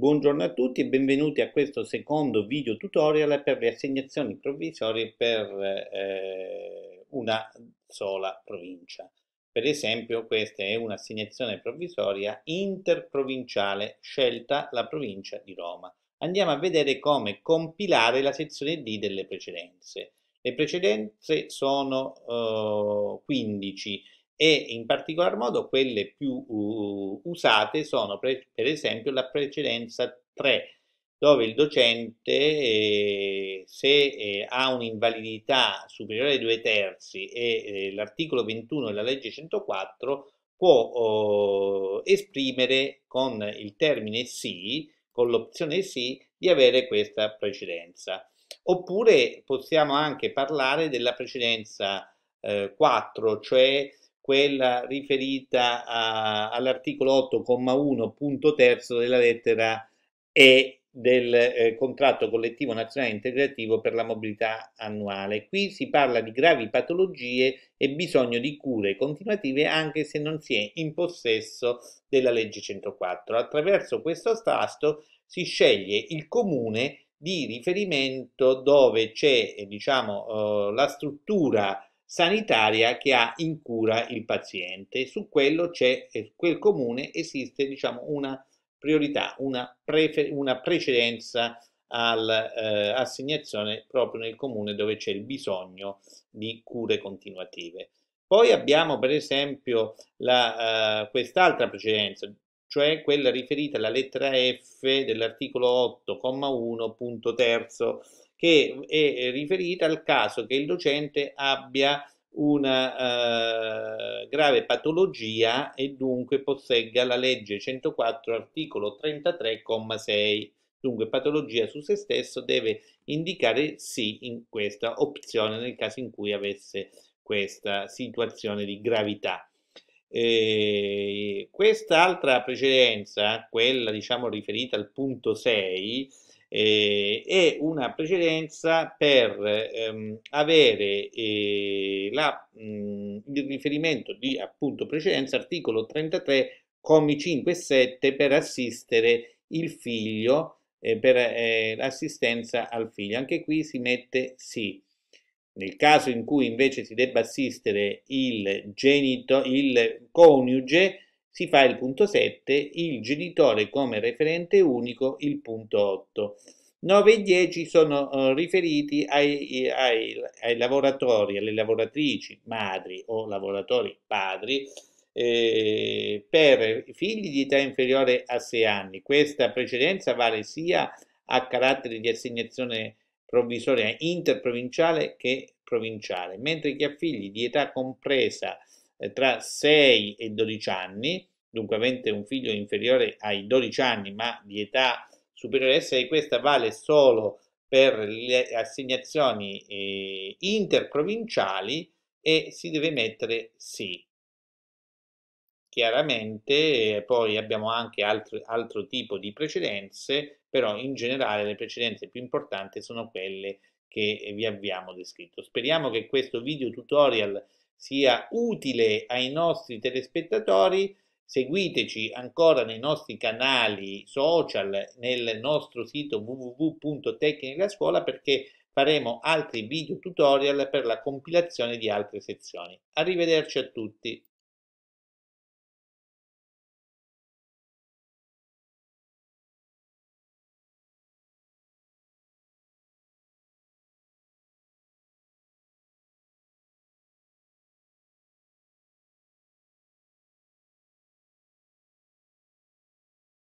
Buongiorno a tutti e benvenuti a questo secondo video tutorial per le assegnazioni provvisorie per eh, una sola provincia. Per esempio questa è un'assegnazione provvisoria interprovinciale scelta la provincia di Roma. Andiamo a vedere come compilare la sezione D delle precedenze. Le precedenze sono eh, 15 e in particolar modo quelle più uh, usate sono per esempio la precedenza 3 dove il docente eh, se eh, ha un'invalidità superiore ai due terzi e eh, l'articolo 21 della legge 104 può oh, esprimere con il termine sì, con l'opzione sì, di avere questa precedenza. Oppure possiamo anche parlare della precedenza 4, eh, cioè quella riferita all'articolo 8,1, terzo della lettera E del eh, contratto collettivo nazionale integrativo per la mobilità annuale. Qui si parla di gravi patologie e bisogno di cure continuative anche se non si è in possesso della legge 104. Attraverso questo tasto si sceglie il comune di riferimento dove c'è eh, diciamo, eh, la struttura sanitaria che ha in cura il paziente. Su quello c'è, quel comune esiste diciamo, una priorità, una, prefer- una precedenza all'assegnazione eh, proprio nel comune dove c'è il bisogno di cure continuative. Poi abbiamo per esempio la, eh, quest'altra precedenza, cioè quella riferita alla lettera F dell'articolo 8,1 punto terzo, che è riferita al caso che il docente abbia una eh, grave patologia e dunque possegga la legge 104 articolo 33,6 dunque patologia su se stesso deve indicare sì in questa opzione nel caso in cui avesse questa situazione di gravità eh, quest'altra precedenza quella diciamo riferita al punto 6 eh, e una precedenza per ehm, avere eh, la, mh, mm, il riferimento di appunto precedenza articolo 33 comi 5 e 7 per assistere il figlio eh, per eh, l'assistenza al figlio anche qui si mette sì nel caso in cui invece si debba assistere il genito il coniuge si fa il punto 7, il genitore come referente unico il punto 8. 9 e 10 sono eh, riferiti ai, ai, ai lavoratori, alle lavoratrici madri o lavoratori padri eh, per figli di età inferiore a 6 anni. Questa precedenza vale sia a carattere di assegnazione provvisoria interprovinciale che provinciale, mentre chi ha figli di età compresa eh, tra 6 e 12 anni, dunque avente un figlio inferiore ai 12 anni ma di età superiore a 6, questa vale solo per le assegnazioni eh, interprovinciali e si deve mettere sì. Chiaramente eh, poi abbiamo anche altro, altro tipo di precedenze, però in generale le precedenze più importanti sono quelle che eh, vi abbiamo descritto. Speriamo che questo video tutorial sia utile ai nostri telespettatori, seguiteci ancora nei nostri canali social, nel nostro sito www.tecnicascuola perché faremo altri video tutorial per la compilazione di altre sezioni. Arrivederci a tutti.